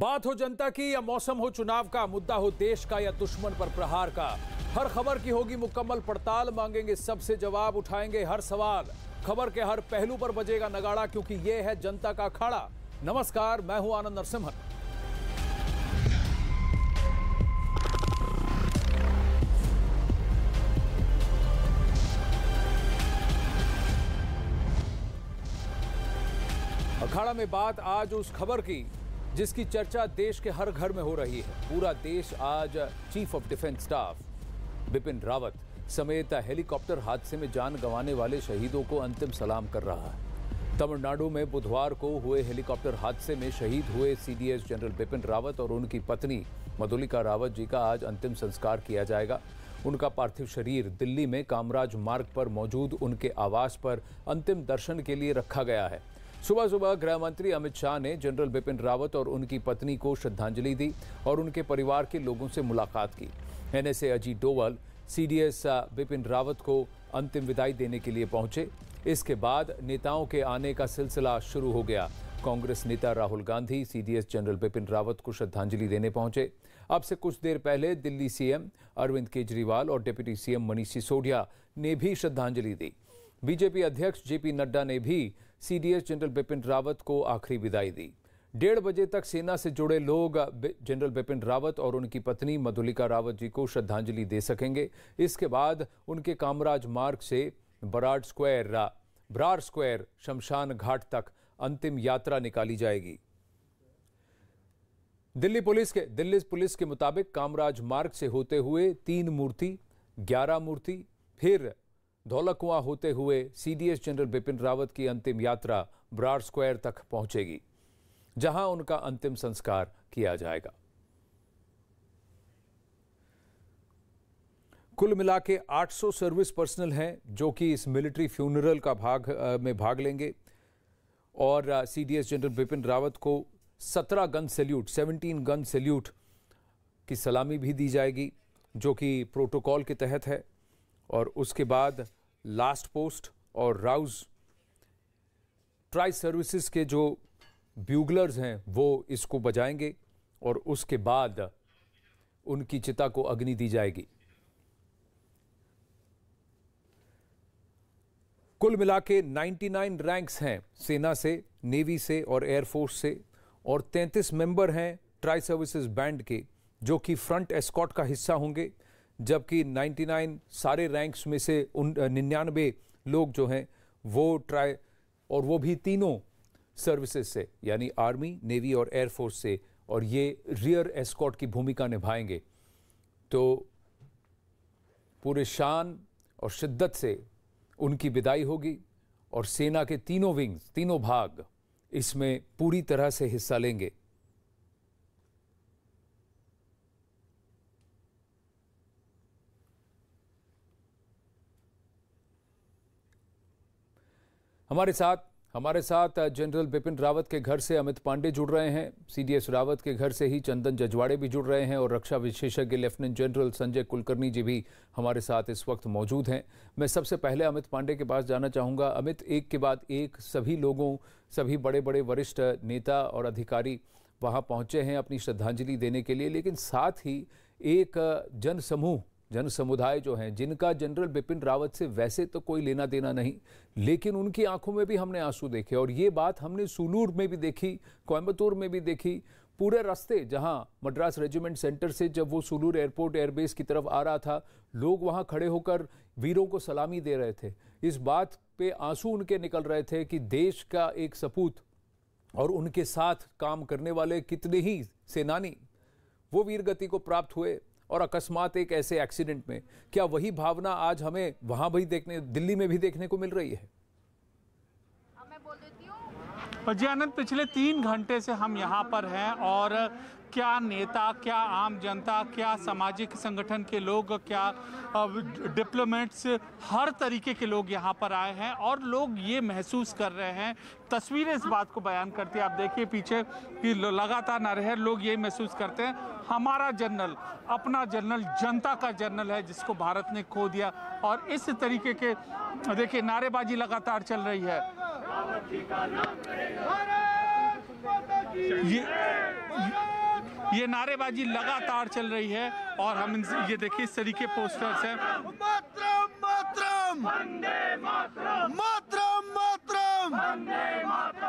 बात हो जनता की या मौसम हो चुनाव का मुद्दा हो देश का या दुश्मन पर प्रहार का हर खबर की होगी मुकम्मल पड़ताल मांगेंगे सबसे जवाब उठाएंगे हर सवाल खबर के हर पहलू पर बजेगा नगाड़ा क्योंकि यह है जनता का अखाड़ा नमस्कार मैं हूं आनंद नरसिम्हन अखाड़ा में बात आज उस खबर की जिसकी चर्चा देश के हर घर में हो रही है पूरा देश आज chief of defence staff Bipin Rawat समेत हेलीकॉप्टर हादसे में जान गंवाने वाले शहीदों को अंतिम सलाम कर रहा है तमिलनाडु में बुधवार को हुए हेलीकॉप्टर हादसे में शहीद हुए सीडीएस जनरल बिपिन रावत और उनकी पत्नी मधुलिका रावत जी का आज अंतिम संस्कार किया जाएगा उनका पार्थिव शरीर दिल्ली में कामराज मार्ग पर मौजूद उनके आवास पर अंतिम दर्शन के लिए रखा गया है सुबह सुबह गृह मंत्री अमित शाह ने जनरल बिपिन रावत और उनकी पत्नी को श्रद्धांजलि दी और उनके परिवार के लोगों से मुलाकात की एनएसए अजीत डोवाल सीडीएस बिपिन रावत को अंतिम विदाई देने के लिए पहुंचे इसके बाद नेताओं के आने का सिलसिला शुरू हो गया कांग्रेस नेता राहुल गांधी सीडीएस जनरल बिपिन रावत को श्रद्धांजलि देने पहुंचे अब से कुछ देर पहले दिल्ली सीएम अरविंद केजरीवाल और डिप्टी सीएम मनीष सिसोदिया ने भी श्रद्धांजलि दी बीजेपी अध्यक्ष जेपी नड्डा ने भी सीडीएस जनरल बिपिन रावत को आखिरी विदाई दी डेढ़ बजे तक सेना से जुड़े लोग जनरल बिपिन रावत और उनकी पत्नी मधुलिका रावत जी को श्रद्धांजलि दे सकेंगे इसके बाद उनके कामराज मार्ग से बराड स्क्वायर ब्रार स्क्वायर शमशान घाट तक अंतिम यात्रा निकाली जाएगी दिल्ली पुलिस के दिल्ली पुलिस के मुताबिक कामराज मार्ग से होते हुए तीन मूर्ति ग्यारह मूर्ति फिर धौलकुआ होते हुए सीडीएस जनरल बिपिन रावत की अंतिम यात्रा ब्रार स्क्वायर तक पहुंचेगी जहां उनका अंतिम संस्कार किया जाएगा कुल मिला के 800 सर्विस पर्सनल हैं जो कि इस मिलिट्री फ्यूनरल का भाग में भाग लेंगे और सीडीएस जनरल बिपिन रावत को 17 गन सैल्यूट 17 गन सैल्यूट की सलामी भी दी जाएगी जो कि प्रोटोकॉल के तहत है और उसके बाद लास्ट पोस्ट और राउज ट्राई सर्विसेज के जो ब्यूगलर्स हैं वो इसको बजाएंगे और उसके बाद उनकी चिता को अग्नि दी जाएगी कुल मिला के 99 रैंक्स हैं सेना से नेवी से और एयरफोर्स से और 33 मेंबर हैं ट्राई सर्विसेज बैंड के जो कि फ्रंट एस्कॉट का हिस्सा होंगे जबकि 99 सारे रैंक्स में से उन निन्यानवे लोग जो हैं वो ट्राई और वो भी तीनों सर्विसेज से यानी आर्मी नेवी और एयरफोर्स से और ये रियर एस्कॉट की भूमिका निभाएंगे तो पूरे शान और शिद्दत से उनकी विदाई होगी और सेना के तीनों विंग्स तीनों भाग इसमें पूरी तरह से हिस्सा लेंगे हमारे साथ हमारे साथ जनरल बिपिन रावत के घर से अमित पांडे जुड़ रहे हैं सीडीएस रावत के घर से ही चंदन जजवाड़े भी जुड़ रहे हैं और रक्षा विशेषज्ञ लेफ्टिनेंट जनरल संजय कुलकर्णी जी भी हमारे साथ इस वक्त मौजूद हैं मैं सबसे पहले अमित पांडे के पास जाना चाहूँगा अमित एक के बाद एक सभी लोगों सभी बड़े बड़े वरिष्ठ नेता और अधिकारी वहाँ पहुँचे हैं अपनी श्रद्धांजलि देने के लिए लेकिन साथ ही एक जनसमूह जन समुदाय जो हैं जिनका जनरल बिपिन रावत से वैसे तो कोई लेना देना नहीं लेकिन उनकी आंखों में भी हमने आंसू देखे और ये बात हमने सुलूर में भी देखी कोयम्बतूर में भी देखी पूरे रास्ते जहां मद्रास रेजिमेंट सेंटर से जब वो सुलूर एयरपोर्ट एयरबेस की तरफ आ रहा था लोग वहाँ खड़े होकर वीरों को सलामी दे रहे थे इस बात पर आंसू उनके निकल रहे थे कि देश का एक सपूत और उनके साथ काम करने वाले कितने ही सेनानी वो वीरगति को प्राप्त हुए और अकस्मात एक ऐसे एक्सीडेंट में क्या वही भावना आज हमें वहां भी देखने दिल्ली में भी देखने को मिल रही है जी आनंद पिछले तीन घंटे से हम यहाँ पर हैं और क्या नेता क्या आम जनता क्या सामाजिक संगठन के लोग क्या डिप्लोमेट्स हर तरीके के लोग यहाँ पर आए हैं और लोग ये महसूस कर रहे हैं तस्वीरें इस बात को बयान करती है आप देखिए पीछे कि लगातार नरहर लोग यही महसूस करते हैं हमारा जर्नल अपना जनरल जनता का जर्नल है जिसको भारत ने खो दिया और इस तरीके के देखिए नारेबाजी लगातार चल रही है ये, ये ये नारेबाजी लगातार चल रही है और हम ये देखिए इस तरीके पोस्टर्स हैं मातरम मातरम मातरम मातरम मातरम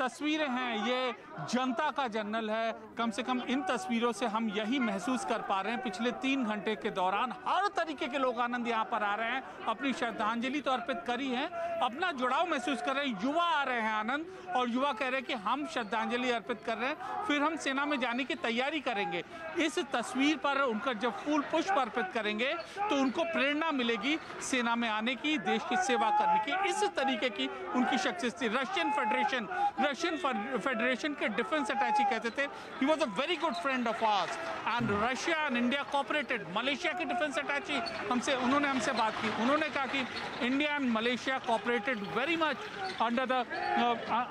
तस्वीरें हैं ये जनता का जनरल है कम से कम इन तस्वीरों से हम यही महसूस कर पा रहे हैं पिछले तीन घंटे के दौरान हर तरीके के लोग आनंद यहाँ पर आ रहे हैं अपनी श्रद्धांजलि तो अर्पित करी है अपना जुड़ाव महसूस कर रहे हैं युवा आ रहे हैं आनंद और युवा कह रहे हैं कि हम श्रद्धांजलि अर्पित कर रहे हैं फिर हम सेना में जाने की तैयारी करेंगे इस तस्वीर पर उनका जब फूल पुष्प अर्पित करेंगे तो उनको प्रेरणा मिलेगी सेना में आने की देश की सेवा करने की इस तरीके की उनकी शख्सियत रशियन फेडरेशन रशियन फेडरेशन के डिफेंस अटैची कहते थे he was a very good friend of hours and Russia and India कॉपरेटेड Malaysia के डिफेंस अटैची हमसे उन्होंने हमसे बात की उन्होंने कहा कि India and Malaysia कॉपरेटेड very much under the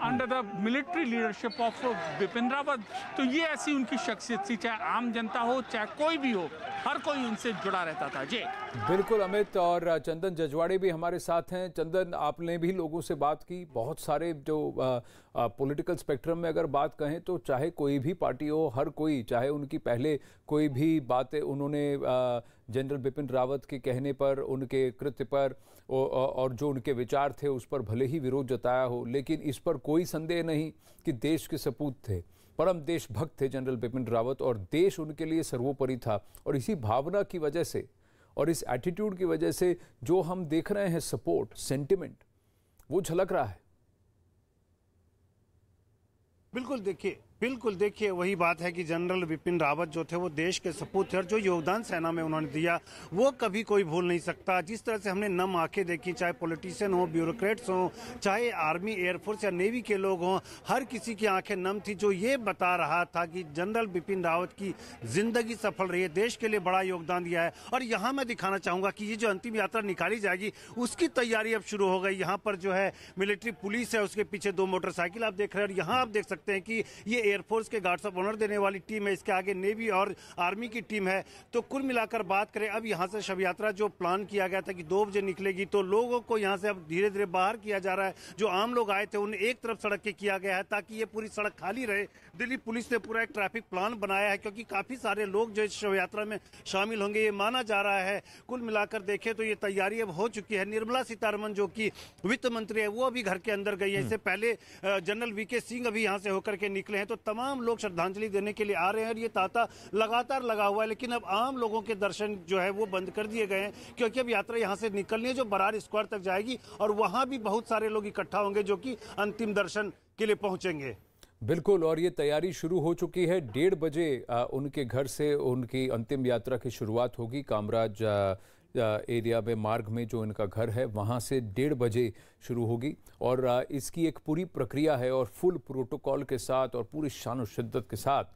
under the military leadership of Bipin Rawat तो ये ऐसी उनकी शख्सियत थी चाहे आम जनता हो चाहे कोई भी हो हर कोई उनसे जुड़ा रहता था जी बिल्कुल अमित और चंदन जजवाड़े भी हमारे साथ हैं चंदन आपने भी लोगों से बात की बहुत सारे जो आ, uh, आ, पॉलिटिकल स्पेक्ट्रम में अगर बात कहें तो चाहे कोई भी पार्टी हो हर कोई चाहे उनकी पहले कोई भी बातें उन्होंने जनरल बिपिन रावत के कहने पर उनके कृत्य पर और जो उनके विचार थे उस पर भले ही विरोध जताया हो लेकिन इस पर कोई संदेह नहीं कि देश के सपूत थे परम देशभक्त थे जनरल बिपिन रावत और देश उनके लिए सर्वोपरि था और इसी भावना की वजह से और इस एटीट्यूड की वजह से जो हम देख रहे हैं सपोर्ट सेंटिमेंट वो झलक रहा है बिल्कुल देखिए बिल्कुल देखिए वही बात है कि जनरल बिपिन रावत जो थे वो देश के सपूत थे और जो योगदान सेना में उन्होंने दिया वो कभी कोई भूल नहीं सकता जिस तरह से हमने नम आंखें देखी चाहे पॉलिटिशियन हो ब्यूरोक्रेट्स हो चाहे आर्मी एयरफोर्स या नेवी के लोग हों हर किसी की आंखें नम थी जो ये बता रहा था कि जनरल बिपिन रावत की जिंदगी सफल रही है देश के लिए बड़ा योगदान दिया है और यहाँ मैं दिखाना चाहूँगा कि ये जो अंतिम यात्रा निकाली जाएगी उसकी तैयारी अब शुरू हो गई यहाँ पर जो है मिलिट्री पुलिस है उसके पीछे दो मोटरसाइकिल आप देख रहे हैं और यहाँ आप देख सकते हैं कि ये एयरफोर्स के गार्ड्स ऑफ ऑनर देने वाली टीम है इसके आगे नेवी और आर्मी की टीम है तो कुल मिलाकर बात करें अब यहाँ से शव यात्रा जो प्लान किया गया था कि दो बजे निकलेगी तो लोगों को यहाँ से अब धीरे धीरे बाहर किया जा रहा है जो आम लोग आए थे उन्हें एक तरफ सड़क के किया गया है ताकि ये पूरी सड़क खाली रहे दिल्ली पुलिस ने पूरा एक ट्रैफिक प्लान बनाया है क्योंकि काफी सारे लोग जो इस शव यात्रा में शामिल होंगे ये माना जा रहा है कुल मिलाकर देखें तो ये तैयारी अब हो चुकी है निर्मला सीतारमन जो कि वित्त मंत्री है वो अभी घर के अंदर गई है इससे पहले जनरल वी सिंह अभी यहाँ से होकर के निकले हैं तो तमाम लोग श्रद्धांजलि देने के लिए आ रहे हैं और ये तांता लगातार लगा हुआ है लेकिन अब आम लोगों के दर्शन जो है वो बंद कर दिए गए हैं क्योंकि अब यात्रा यहाँ से निकलनी है जो बरार स्क्वायर तक जाएगी और वहाँ भी बहुत सारे लोग इकट्ठा होंगे जो कि अंतिम दर्शन के लिए पहुँचेंगे बिल्कुल और ये तैयारी शुरू हो चुकी है डेढ़ बजे उनके घर से उनकी अंतिम यात्रा की शुरुआत होगी कामराज एरिया में मार्ग में जो इनका घर है वहाँ से डेढ़ बजे शुरू होगी और इसकी एक पूरी प्रक्रिया है और फुल प्रोटोकॉल के साथ और पूरी शान शिद्दत के साथ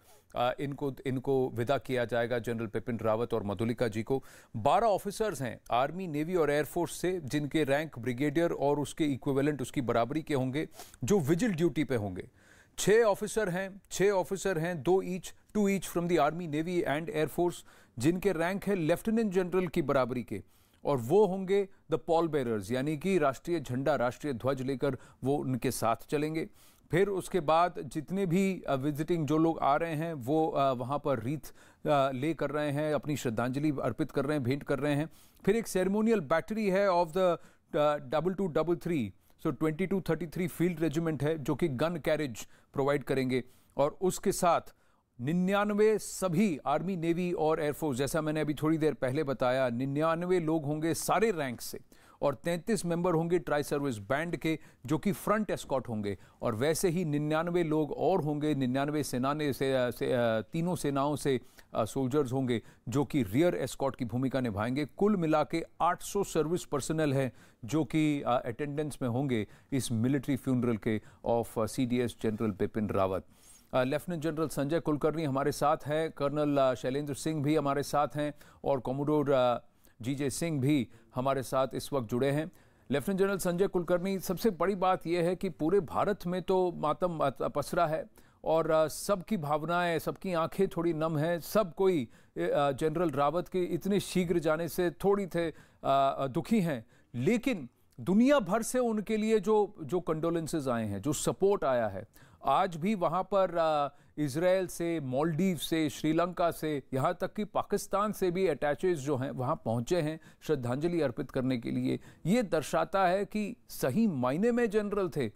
इनको इनको विदा किया जाएगा जनरल बिपिन रावत और मधुलिका जी को 12 ऑफिसर्स हैं आर्मी नेवी और एयरफोर्स से जिनके रैंक ब्रिगेडियर और उसके इक्विवेलेंट उसकी बराबरी के होंगे जो विजिल ड्यूटी पे होंगे छः ऑफिसर हैं छः ऑफिसर हैं दो each two each from the army navy and air force जिनके रैंक है लेफ्टिनेंट जनरल की बराबरी के और वो होंगे द पॉल बेरर्स यानी कि राष्ट्रीय झंडा राष्ट्रीय ध्वज लेकर वो उनके साथ चलेंगे फिर उसके बाद जितने भी विजिटिंग uh, जो लोग आ रहे हैं वो uh, वहाँ पर रीत uh, ले कर रहे हैं अपनी श्रद्धांजलि अर्पित कर रहे हैं भेंट कर रहे हैं फिर एक सेरेमोनियल बैटरी है of the double two double three so twenty two thirty three field regiment है जो कि गन कैरेज प्रोवाइड करेंगे और उसके साथ निन्यानवे सभी आर्मी नेवी और एयरफोर्स जैसा मैंने अभी थोड़ी देर पहले बताया निन्यानवे लोग होंगे सारे रैंक से और 33 मेंबर होंगे ट्राई सर्विस बैंड के जो कि फ्रंट एस्कॉट होंगे और वैसे ही निन्यानवे लोग और होंगे निन्यानवे सेनाने से, से तीनों सेनाओं से सोल्जर्स होंगे जो कि रियर एस्कॉट की भूमिका निभाएंगे कुल मिला के आठ सर्विस पर्सनल हैं जो कि अटेंडेंस में होंगे इस मिलिट्री फ्यूनरल के of C general Bipin Rawat lieutenant general Sanjay Kulkarni हमारे साथ हैं कर्नल शैलेंद्र सिंह भी हमारे साथ हैं और कॉमोडोर जीजे सिंह भी हमारे साथ इस वक्त जुड़े हैं लेफ्टिनेंट जनरल संजय कुलकर्णी सबसे बड़ी बात यह है कि पूरे भारत में तो मातम पसरा है और सबकी भावनाएं सबकी आंखें थोड़ी नम हैं सब कोई जनरल रावत के इतने शीघ्र जाने से थोड़ी थे दुखी हैं लेकिन दुनिया भर से उनके लिए जो जो कंडोलेंसेज आए हैं जो सपोर्ट आया है आज भी वहाँ पर इसराइल से मॉलडीव से श्रीलंका से यहाँ तक कि पाकिस्तान से भी अटैचेस जो हैं वहाँ पहुँचे हैं श्रद्धांजलि अर्पित करने के लिए ये दर्शाता है कि सही मायने में जनरल थे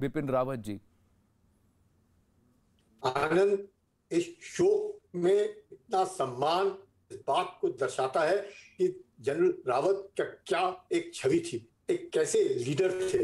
बिपिन रावत जी आनंद इस शोक में इतना सम्मान इस बात को दर्शाता है कि जनरल रावत का क्या एक छवि थी एक कैसे लीडर थे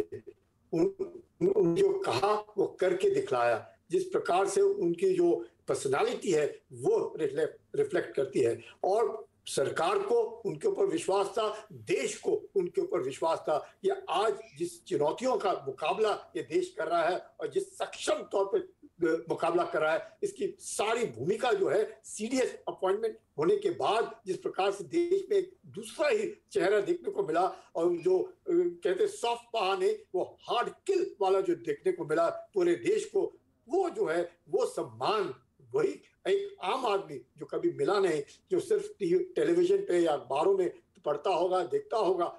जो कहा वो करके दिखलाया जिस प्रकार से उनकी जो पर्सनालिटी है वो रिफ्लेक्ट रिफ्लेक्ट करती है और सरकार को उनके ऊपर विश्वास था देश को उनके ऊपर विश्वास था ये आज जिस चुनौतियों का मुकाबला ये देश कर रहा है और जिस सक्षम तौर पर मुकाबला कर रहा है इसकी सारी भूमिका जो है सीडीएस अपॉइंटमेंट होने के बाद जिस प्रकार से देश में दूसरा ही चेहरा देखने को मिला और जो कहते सॉफ्ट बहाने वो हार्ड किल वाला जो देखने को मिला पूरे देश को वो जो है वो सम्मान वही एक आम आदमी जो कभी मिला नहीं जो सिर्फ टेलीविजन पे या अखबारों में पढ़ता होगा देखता होगा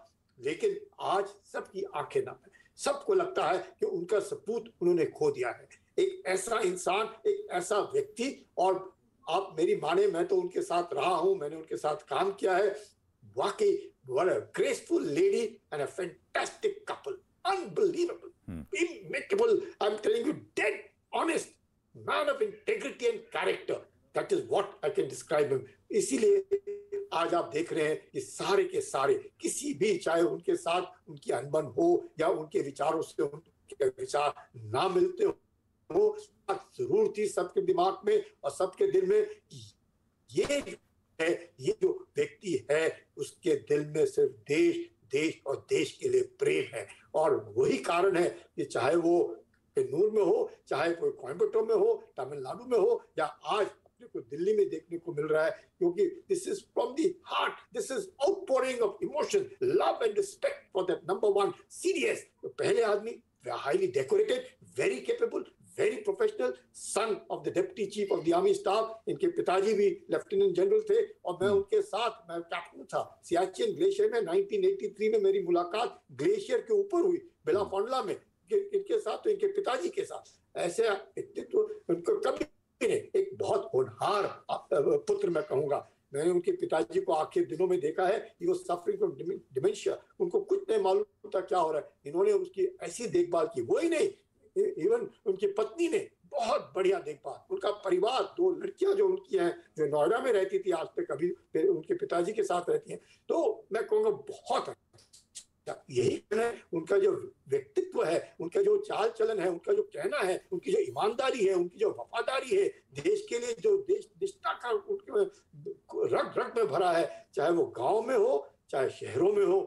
लेकिन आज सबकी आंखें नम है सबको लगता है कि उनका सपूत उन्होंने खो दिया है एक ऐसा इंसान एक ऐसा व्यक्ति और आप मेरी माने मैं तो उनके साथ रहा हूं मैंने उनके साथ काम किया है वाकई graceful lady and a fantastic couple unbelievable imitable I am telling you dead honest man of integrity and character that is what I can describe him इसीलिए आज आप देख रहे हैं कि सारे के सारे किसी भी चाहे उनके साथ उनकी अनबन हो या उनके विचारों से उनके विचार ना मिलते हो जरूर थी सबके दिमाग में और सबके दिल में ये है ये जो व्यक्ति है उसके दिल में सिर्फ देश देश और देश के लिए प्रेम है और वही कारण है कि चाहे वो कन्नूर में हो चाहे कोई कोयम्बटोर में हो तमिलनाडु में हो या आज अपने को दिल्ली में देखने को मिल रहा है क्योंकि this is from the heart this is outpouring of emotion love and respect for that number one serious पहले आदमी highly decorated very capable very professional son of the deputy chief of the army staff इनके पिताजी भी lieutenant general थे और मैं hmm. उनके साथ मैं कैप्टन था सियाचिन ग्लेशियर में 1983 में मेरी मुलाकात ग्लेशियर के ऊपर हुई बिलाफोंडला में इनके साथ तो इनके पिताजी के साथ ऐसे व्यक्तित्व उनको कभी ने एक बहुत होनहार पुत्र मैं कहूंगा मैंने उनके पिताजी को आखिर दिनों में देखा है कि वो सफरिंग फ्रॉम डिमेंशिया उनको कुछ नहीं मालूम था क्या हो रहा है इन्होंने उसकी ऐसी देखभाल की वही नहीं इवन उनकी पत्नी ने बहुत बढ़िया देखभाल उनका परिवार दो लड़कियां जो उनकी हैं जो नोएडा में रहती थी आज तक कभी उनके पिताजी के साथ रहती हैं तो मैं कहूँगा बहुत अच्छा यही है उनका जो व्यक्तित्व है उनका जो चाल चलन है उनका जो कहना है उनकी जो ईमानदारी है उनकी जो वफादारी है देश के लिए जो देश निष्ठा का उनके रग रग में भरा है चाहे वो गांव में हो चाहे शहरों में हो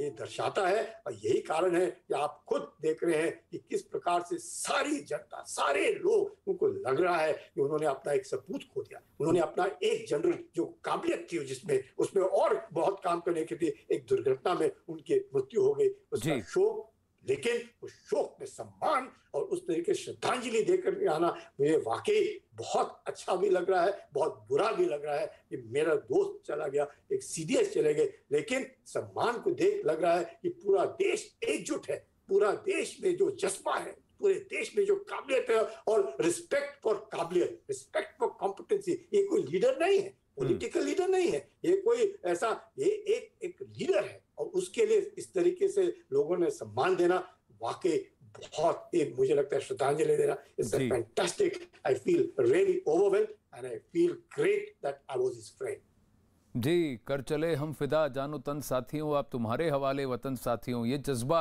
ये दर्शाता है और यही कारण है कि आप खुद देख रहे हैं कि किस प्रकार से सारी जनता सारे लोग उनको लग रहा है कि उन्होंने अपना एक सपूत खो दिया उन्होंने अपना एक जनरल जो काबिलियत थी जिसमें उसमें और बहुत काम करने के लिए एक दुर्घटना में उनकी मृत्यु हो गई उसका शोक लेकिन उस शोक में सम्मान और उस तरीके श्रद्धांजलि देकर के आना मुझे वाकई बहुत अच्छा भी लग रहा है बहुत बुरा भी लग रहा है कि मेरा दोस्त चला गया एक सीडीएस चले गए लेकिन सम्मान को देख लग रहा है कि पूरा देश एकजुट है पूरा देश में जो जज्बा है पूरे देश में जो काबिलियत है और रिस्पेक्ट फॉर काबिलियत रिस्पेक्ट फॉर कॉम्पिटेंसी ये कोई लीडर नहीं है पॉलिटिकल हम्म। लीडर नहीं है ये कोई ऐसा ये एक एक लीडर है और उसके लिए इस तरीके से लोगों ने सम्मान देना वाकई बहुत ही मुझे लगता है श्रद्धांजलि देना फैंटास्टिक आई फील रियली ओवरवेल and I feel great that I was his friend जी कर चले हम फिदा जानो तन साथियों आप तुम्हारे हवाले वतन साथियों ये जज्बा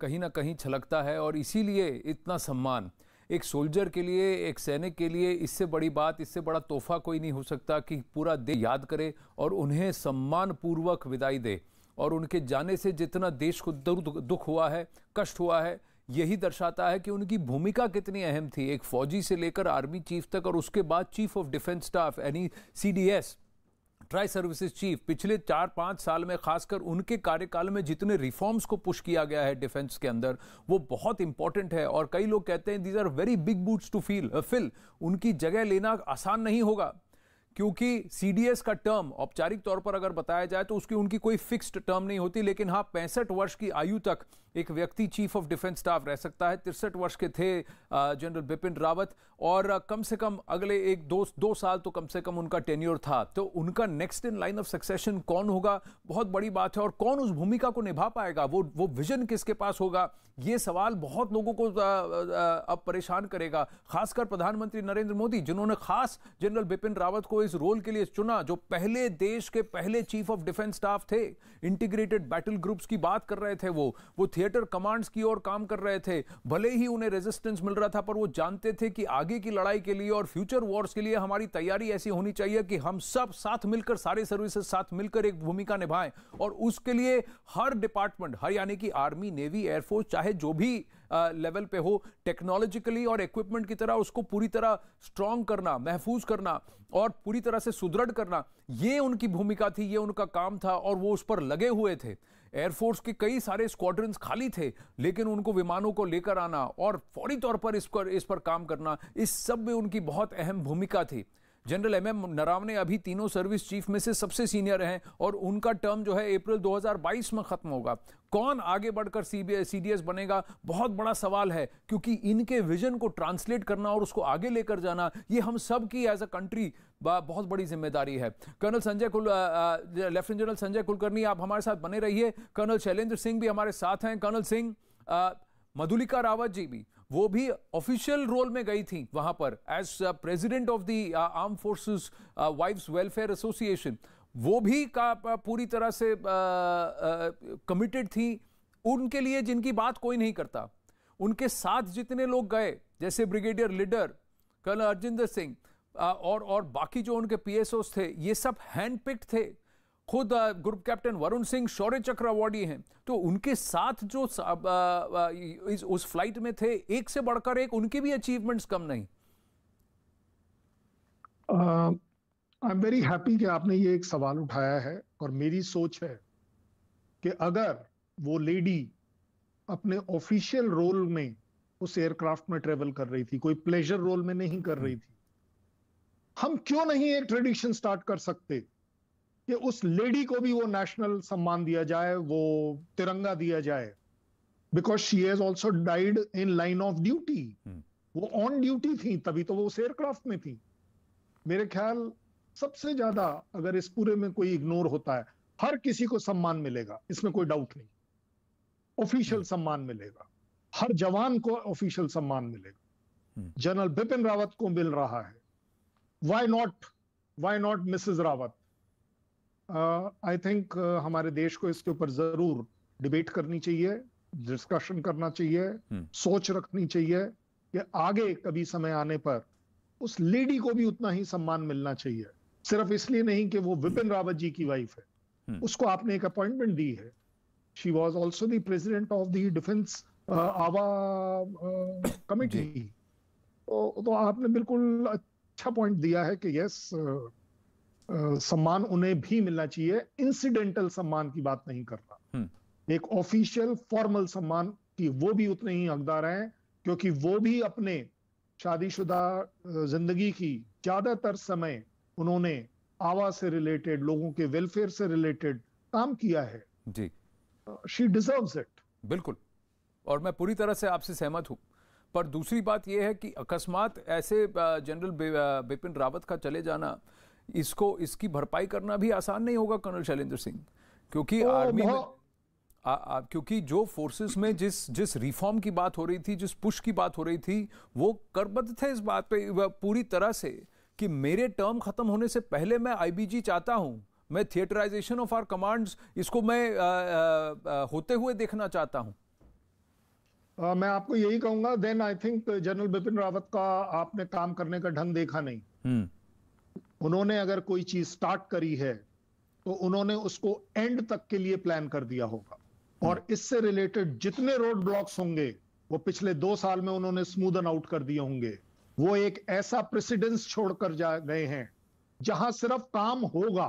कहीं ना कहीं छलकता है और इसीलिए इतना सम्मान एक सोल्जर के लिए एक सैनिक के लिए इससे बड़ी बात इससे बड़ा तोहफा कोई नहीं हो सकता कि पूरा दे याद करे और उन्हें सम्मान पूर्वक विदाई दे और उनके जाने से जितना देश को दुख हुआ है कष्ट हुआ है यही दर्शाता है कि उनकी भूमिका कितनी अहम थी एक फौजी से लेकर आर्मी चीफ तक और उसके बाद चीफ ऑफ डिफेंस स्टाफ यानी सीडीएस ट्राई सर्विसेज चीफ पिछले चार पाँच साल में खासकर उनके कार्यकाल में जितने रिफॉर्म्स को पुश किया गया है डिफेंस के अंदर वो बहुत इंपॉर्टेंट है और कई लोग कहते हैं these are very big boots to feel fill उनकी जगह लेना आसान नहीं होगा क्योंकि सीडीएस का टर्म औपचारिक तौर पर अगर बताया जाए तो उसकी उनकी कोई फिक्स्ड टर्म नहीं होती लेकिन हाँ पैंसठ वर्ष की आयु तक एक व्यक्ति चीफ ऑफ डिफेंस स्टाफ रह सकता है तिरसठ वर्ष के थे जनरल बिपिन रावत और कम से कम अगले एक दो दो साल तो कम से कम उनका टेन्योर था तो उनका next in line of succession कौन होगा बहुत बड़ी बात है और कौन उस भूमिका को निभा पाएगा वो वो विजन किसके पास होगा ये सवाल बहुत लोगों को अब परेशान करेगा खासकर प्रधानमंत्री नरेंद्र मोदी जिन्होंने खास जनरल बिपिन रावत को इस रोल के लिए चुना जो पहले देश के पहले चीफ ऑफ डिफेंस स्टाफ थे इंटीग्रेटेड बैटल ग्रुप्स की बात कर रहे थे वो वो थे थिएटर कमांड्स की ओर काम कर रहे थे भले ही उन्हें रेजिस्टेंस मिल रहा था पर वो जानते थे कि आगे की लड़ाई के लिए और फ्यूचर वॉर्स के लिए हमारी तैयारी ऐसी होनी चाहिए कि हम सब साथ मिलकर सारे सर्विसेज साथ मिलकर एक भूमिका निभाएं और उसके लिए हर डिपार्टमेंट हर यानी कि आर्मी नेवी एयरफोर्स चाहे जो भी लेवल पे हो टेक्नोलॉजिकली और इक्विपमेंट की तरह उसको पूरी तरह स्ट्रांग करना महफूज करना और पूरी तरह से सुदृढ़ करना ये उनकी भूमिका थी ये उनका काम था और वो उस पर लगे हुए थे एयरफोर्स के कई सारे स्क्वाड्रन खाली थे लेकिन उनको विमानों को लेकर आना और फौरी तौर पर इस पर इस पर काम करना इस सब में उनकी बहुत अहम भूमिका थी जनरल एम एम नरावने अभी तीनों सर्विस चीफ में से सबसे सीनियर हैं और उनका टर्म जो है अप्रैल 2022 में खत्म होगा कौन आगे बढ़कर सीडीएस बनेगा बहुत बड़ा सवाल है क्योंकि इनके विजन को ट्रांसलेट करना और उसको आगे लेकर जाना ये हम सब की एज अ कंट्री बहुत बड़ी जिम्मेदारी है कर्नल संजय कुल लेफ्टिनेंट जनरल संजय कुलकर्णी आप हमारे साथ बने रहिए कर्नल शैलेंद्र सिंह भी हमारे साथ हैं कर्नल सिंह मधुलिका रावत जी भी वो भी ऑफिशियल रोल में गई थी वहां पर as president of the arm forces wives welfare association वो भी का पूरी तरह से कमिटेड uh, uh, थी उनके लिए जिनकी बात कोई नहीं करता उनके साथ जितने लोग गए जैसे ब्रिगेडियर लीडर कर्नल अरजिंदर सिंह और और बाकी जो उनके पीएसओस थे ये सब हैंड पिक्ड थे खुद group captain Varun Singh Shaurya Chakra awardee हैं तो उनके साथ जो इस उस फ्लाइट में थे एक से बढ़कर एक उनके भी अचीवमेंट्स कम नहीं आई एम वेरी हैप्पी कि आपने ये एक सवाल उठाया है और मेरी सोच है कि अगर वो लेडी अपने ऑफिशियल रोल में उस एयरक्राफ्ट में ट्रेवल कर रही थी कोई प्लेजर रोल में नहीं कर रही थी हम क्यों नहीं एक ट्रेडिशन स्टार्ट कर सकते कि उस लेडी को भी वो नेशनल सम्मान दिया जाए वो तिरंगा दिया जाए because she has also died in line of duty वो ऑन ड्यूटी थी तभी तो वो उस एयरक्राफ्ट में थी मेरे ख्याल सबसे ज्यादा अगर इस पूरे में कोई इग्नोर होता है हर किसी को सम्मान मिलेगा इसमें कोई डाउट नहीं ऑफिशियल हम्म। सम्मान मिलेगा हर जवान को ऑफिशियल सम्मान मिलेगा जनरल हम्म। बिपिन रावत को मिल रहा है why not why not missus Rawat I uh, think uh, हमारे देश को इसके ऊपर जरूर डिबेट करनी चाहिए डिस्कशन करना चाहिए हुँ. हम्म। सोच रखनी चाहिए कि आगे कभी समय आने पर उस लेडी को भी उतना ही सम्मान मिलना चाहिए सिर्फ इसलिए नहीं कि वो विपिन रावत जी की वाइफ है हुँ. हम्म। उसको आपने एक अपॉइंटमेंट दी है she was also the president of the defence आवा कमिटी तो, तो आपने बिल्कुल अच्छा पॉइंट दिया है कि यस yes, uh, सम्मान उन्हें भी मिलना चाहिए इंसिडेंटल सम्मान की बात नहीं कर रहा हम्म। एक ऑफिशियल फॉर्मल सम्मान की वो भी उतने ही हकदार हैं क्योंकि वो भी अपने शादीशुदा जिंदगी की ज्यादातर समय उन्होंने आवास से रिलेटेड लोगों के वेलफेयर से रिलेटेड काम किया है जी शी डिजर्व इट बिल्कुल और मैं पूरी तरह से आपसे सहमत हूँ पर दूसरी बात यह है कि अकस्मात ऐसे जनरल बिपिन रावत का चले जाना इसको इसकी भरपाई करना भी आसान नहीं होगा कर्नल शैलेंद्र सिंह क्योंकि आर्मी में आ, आ, क्योंकि जो फोर्सेस में जिस जिस रिफॉर्म की बात हो रही थी जिस पुश की बात हो रही थी वो करबद्ध थे इस बात पे पूरी तरह से कि मेरे टर्म खत्म होने से पहले मैं आईबीजी चाहता हूं मैं थिएटराइजेशन ऑफ आर कमांड्स इसको मैं आ, आ, आ, होते हुए देखना चाहता हूं आ, मैं आपको यही कहूंगा then I think general Bipin Rawat का आपने काम करने का ढंग देखा नहीं हुँ. हम्म। उन्होंने अगर कोई चीज स्टार्ट करी है तो उन्होंने उसको एंड तक के लिए प्लान कर दिया होगा और हम्म। इससे रिलेटेड जितने रोड ब्लॉक्स होंगे वो पिछले दो साल में उन्होंने स्मूदन आउट कर दिए होंगे वो एक ऐसा प्रेसिडेंस छोड़कर जा गए हैं जहां सिर्फ काम होगा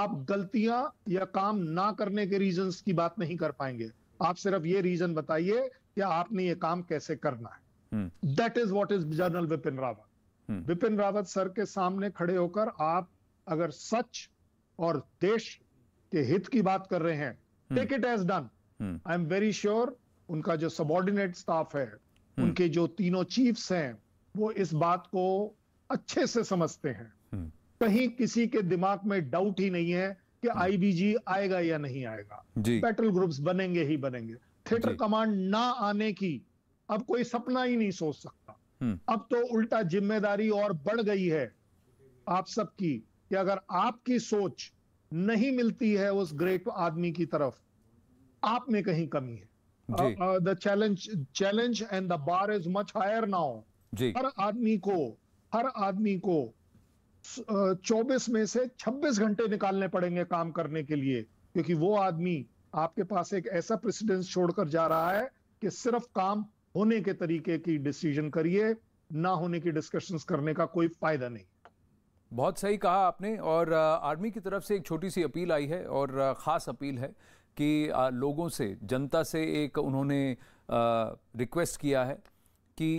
आप गलतियां या काम ना करने के रीजन की बात नहीं कर पाएंगे आप सिर्फ ये रीजन बताइए कि आपने ये काम कैसे करना है that is what is general Vipin Rawat Vipin hmm. Rawat sir के सामने खड़े होकर आप अगर सच और देश के हित की बात कर रहे हैं take it as done I am very sure उनका जो सबॉर्डिनेट स्टाफ है हम्म। उनके जो तीनों चीफ्स हैं वो इस बात को अच्छे से समझते हैं हम्म। कहीं किसी के दिमाग में डाउट ही नहीं है कि आईबीजी आएगा या नहीं आएगा पेट्रोल ग्रुप्स बनेंगे ही बनेंगे थिएटर कमांड ना आने की अब कोई सपना ही नहीं सोच सकता हम्म। अब तो उल्टा जिम्मेदारी और बढ़ गई है आप सबकी कि अगर आपकी सोच नहीं मिलती है उस ग्रेट आदमी की तरफ आप में कहीं कमी है the challenge challenge and the bar is much higher now हर आदमी को हर आदमी को चौबीस में से छब्बीस घंटे निकालने पड़ेंगे काम करने के लिए क्योंकि वो आदमी आपके पास एक ऐसा प्रेसिडेंस छोड़कर जा रहा है कि सिर्फ काम होने के तरीके की डिसीजन करिए ना होने की डिस्कशंस करने का कोई फायदा नहीं बहुत सही कहा आपने और आर्मी की तरफ से एक छोटी सी अपील आई है और ख़ास अपील है कि लोगों से जनता से एक उन्होंने रिक्वेस्ट किया है कि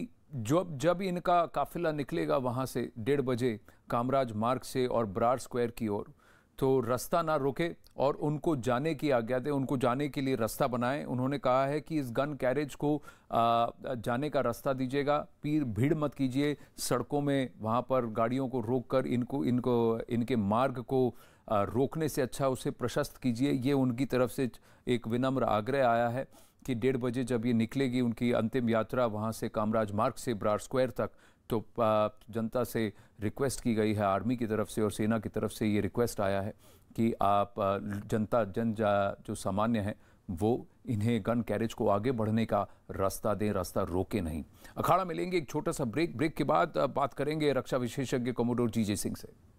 जब जब इनका काफिला निकलेगा वहाँ से डेढ़ बजे कामराज मार्ग से और ब्रार स्क्वायर की ओर तो रास्ता ना रोके और उनको जाने की आज्ञा दें उनको जाने के लिए रास्ता बनाएं उन्होंने कहा है कि इस गन कैरेज को आ, जाने का रास्ता दीजिएगा पीर भीड़ मत कीजिए सड़कों में वहाँ पर गाड़ियों को रोक कर इनको इनको इनके मार्ग को आ, रोकने से अच्छा उसे प्रशस्त कीजिए ये उनकी तरफ से एक विनम्र आग्रह आया है कि डेढ़ बजे जब ये निकलेगी उनकी अंतिम यात्रा वहाँ से कामराज मार्ग से ब्रार स्क्वायर तक तो जनता से रिक्वेस्ट की गई है आर्मी की तरफ से और सेना की तरफ से ये रिक्वेस्ट आया है कि आप जनता जन जो सामान्य हैं वो इन्हें गन कैरेज को आगे बढ़ने का रास्ता दें रास्ता रोके नहीं अखाड़ा मिलेंगे एक छोटा सा ब्रेक ब्रेक के बाद बात करेंगे रक्षा विशेषज्ञ कमोडोर जी सिंह से